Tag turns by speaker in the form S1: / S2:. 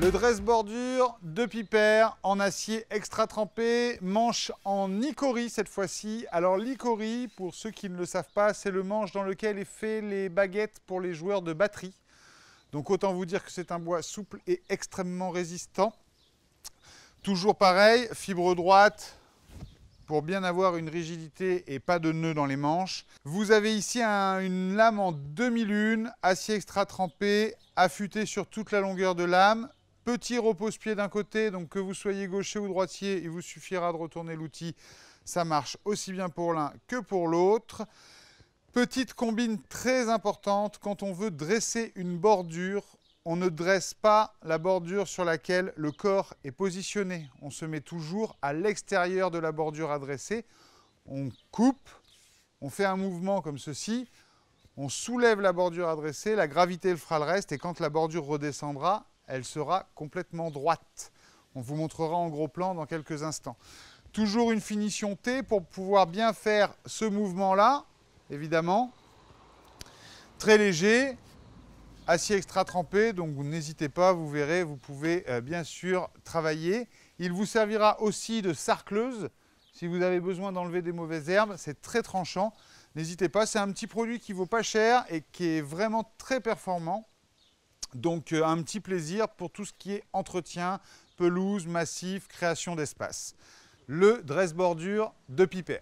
S1: Le dress bordure de Piper en acier extra trempé, manche en icori cette fois-ci. Alors l'icori, pour ceux qui ne le savent pas, c'est le manche dans lequel est fait les baguettes pour les joueurs de batterie. Donc autant vous dire que c'est un bois souple et extrêmement résistant. Toujours pareil, fibre droite pour bien avoir une rigidité et pas de nœuds dans les manches. Vous avez ici une lame en demi-lune, acier extra trempé, affûtée sur toute la longueur de lame Petit repose-pied d'un côté, donc que vous soyez gaucher ou droitier, il vous suffira de retourner l'outil. Ça marche aussi bien pour l'un que pour l'autre. Petite combine très importante, quand on veut dresser une bordure, on ne dresse pas la bordure sur laquelle le corps est positionné. On se met toujours à l'extérieur de la bordure à dresser. On coupe, on fait un mouvement comme ceci, on soulève la bordure à dresser, la gravité le fera le reste, et quand la bordure redescendra, elle sera complètement droite. On vous montrera en gros plan dans quelques instants. Toujours une finition T pour pouvoir bien faire ce mouvement-là, évidemment. Très léger, acier extra trempé, donc n'hésitez pas, vous verrez, vous pouvez euh, bien sûr travailler. Il vous servira aussi de sarcleuse, si vous avez besoin d'enlever des mauvaises herbes, c'est très tranchant. N'hésitez pas, c'est un petit produit qui vaut pas cher et qui est vraiment très performant. Donc euh, un petit plaisir pour tout ce qui est entretien, pelouse, massif, création d'espace. Le dress bordure de Piper.